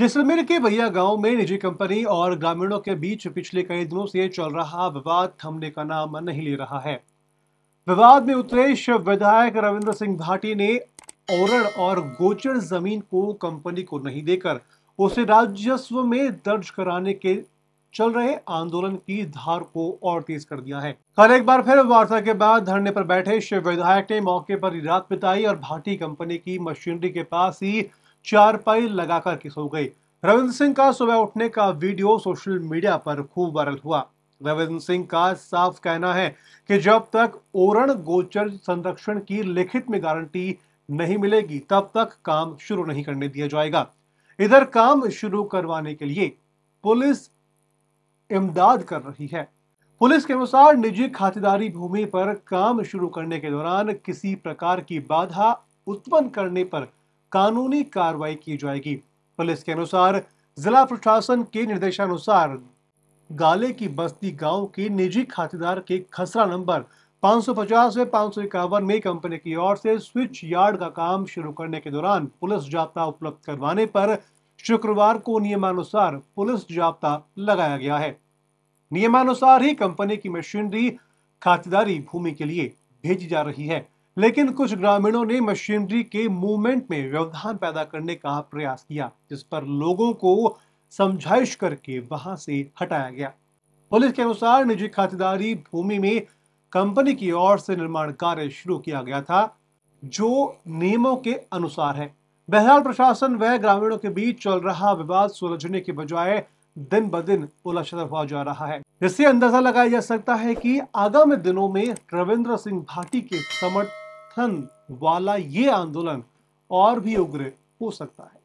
जैसलमेर के भैया गांव में निजी कंपनी और ग्रामीणों के बीच पिछले कई दिनों से चल रहा विवाद थमने का नाम नहीं ले रहा है विवाद में उतरे शिव विधायक रविंद्र सिंह भाटी ने औरण और गोचर जमीन को कंपनी को नहीं देकर उसे राजस्व में दर्ज कराने के चल रहे आंदोलन की धार को और तेज कर दिया है कल एक बार फिर वार्ता के बाद धरने पर बैठे शिव विधायक ने मौके पर रात बिताई और भाटी कंपनी की मशीनरी के पास ही चारपाई लगाकर के सो गई रविंद्र सिंह का सुबह उठने का वीडियो सोशल मीडिया पर खूब वायरल हुआ रविंद्र सिंह का साफ कहना है कि जब तक ओरण गोचर संरक्षण की लिखित में गारंटी नहीं मिलेगी तब तक काम शुरू नहीं करने दिया जाएगा इधर काम शुरू करवाने के लिए पुलिस इमदाद कर रही है पुलिस के अनुसार निजी खातेदारी भूमि पर काम शुरू करने के दौरान किसी प्रकार की बाधा उत्पन्न करने पर कानूनी कार्रवाई की जाएगी पुलिस के अनुसार जिला प्रशासन के निर्देशानुसार गाले की बस्ती गांव के निजी खातेदार के खसरा नंबर 550 से पाँच में कंपनी की ओर से स्विच यार्ड का काम शुरू करने के दौरान पुलिस जाप्ता उपलब्ध करवाने पर शुक्रवार को नियमानुसार पुलिस जाप्ता लगाया गया है नियमानुसार ही कंपनी की मशीनरी खातेदारी भूमि के लिए भेजी जा रही है लेकिन कुछ ग्रामीणों ने मशीनरी के मूवमेंट में व्यवधान पैदा करने का प्रयास किया जिस पर लोगों को समझाइश करके वहां से हटाया गया पुलिस के अनुसार निजी खातेदारी भूमि में कंपनी की ओर से निर्माण कार्य शुरू किया गया था जो नियमों के अनुसार है बहरहाल प्रशासन व ग्रामीणों के बीच चल रहा विवाद सुलझने के बजाय दिन ब दिन उलझता हुआ जा रहा है इससे अंदाजा लगाया जा सकता है कि आगामी दिनों में रविंद्र सिंह भाटी के समर्थ समर्थन वाला ये आंदोलन और भी उग्र हो सकता है